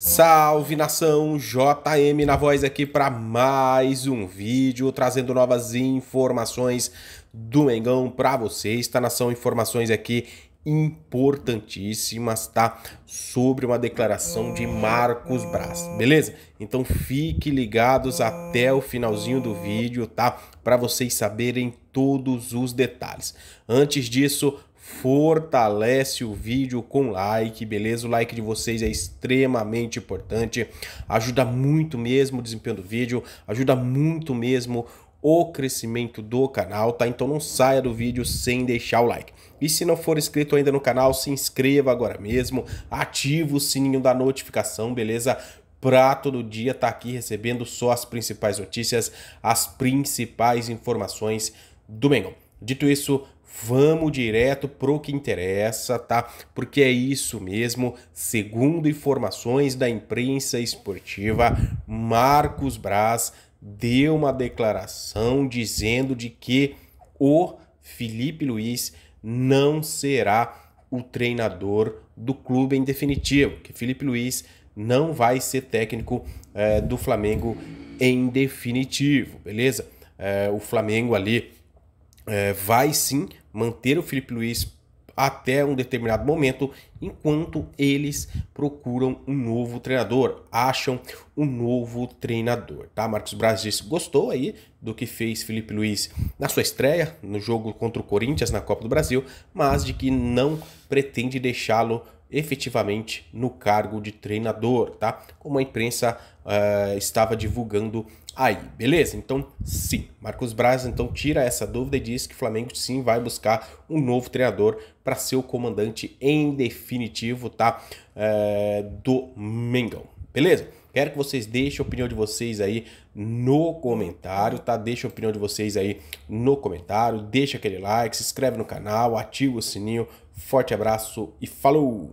Salve nação, JM na voz aqui para mais um vídeo trazendo novas informações do Mengão para vocês, está nação? Informações aqui importantíssimas, tá? Sobre uma declaração de Marcos Braz, beleza? Então fique ligados até o finalzinho do vídeo, tá? Para vocês saberem todos os detalhes. Antes disso, fortalece o vídeo com like, beleza? O like de vocês é extremamente importante, ajuda muito mesmo o desempenho do vídeo, ajuda muito mesmo o crescimento do canal, tá? Então não saia do vídeo sem deixar o like. E se não for inscrito ainda no canal, se inscreva agora mesmo, ativa o sininho da notificação, beleza? Pra todo dia tá aqui recebendo só as principais notícias, as principais informações do Mengão. Dito isso, vamos direto pro que interessa, tá? Porque é isso mesmo, segundo informações da imprensa esportiva, Marcos Braz deu uma declaração dizendo de que o Felipe Luiz não será o treinador do clube em definitivo, que Felipe Luiz não vai ser técnico é, do Flamengo em definitivo, beleza? É, o Flamengo ali é, vai sim manter o Felipe Luiz até um determinado momento, enquanto eles procuram um novo treinador, acham um novo treinador, tá? Marcos Braz disse gostou aí do que fez Felipe Luiz na sua estreia no jogo contra o Corinthians na Copa do Brasil, mas de que não pretende deixá-lo efetivamente no cargo de treinador, tá? Como a imprensa uh, estava divulgando aí, beleza? Então, sim, Marcos Braz então tira essa dúvida e diz que o Flamengo sim vai buscar um novo treinador para ser o comandante em definitivo, tá? Uh, do Mengão, beleza? Quero que vocês deixem a opinião de vocês aí no comentário, tá? Deixa a opinião de vocês aí no comentário, deixa aquele like, se inscreve no canal, ativa o sininho. Forte abraço e falou!